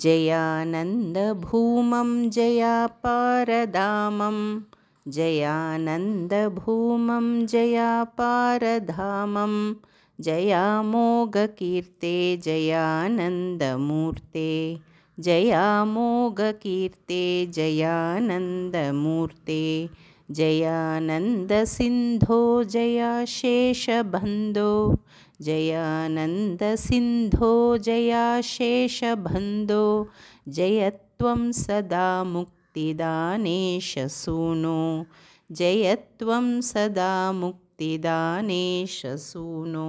जयानन्दभूमं जयापारधामं जयानन्दभूमं जयापारधामं जयामोघकीर्ते जयानन्दमूर्ते जयामोघकीर्ते जयानन्दमूर्ते जयानन्दसिन्धो जयाशेषभन्दो जयानन्दसिन्धो जयाशेषभन्धो जयत्वं सदा जय जयत्वं सदा सूनो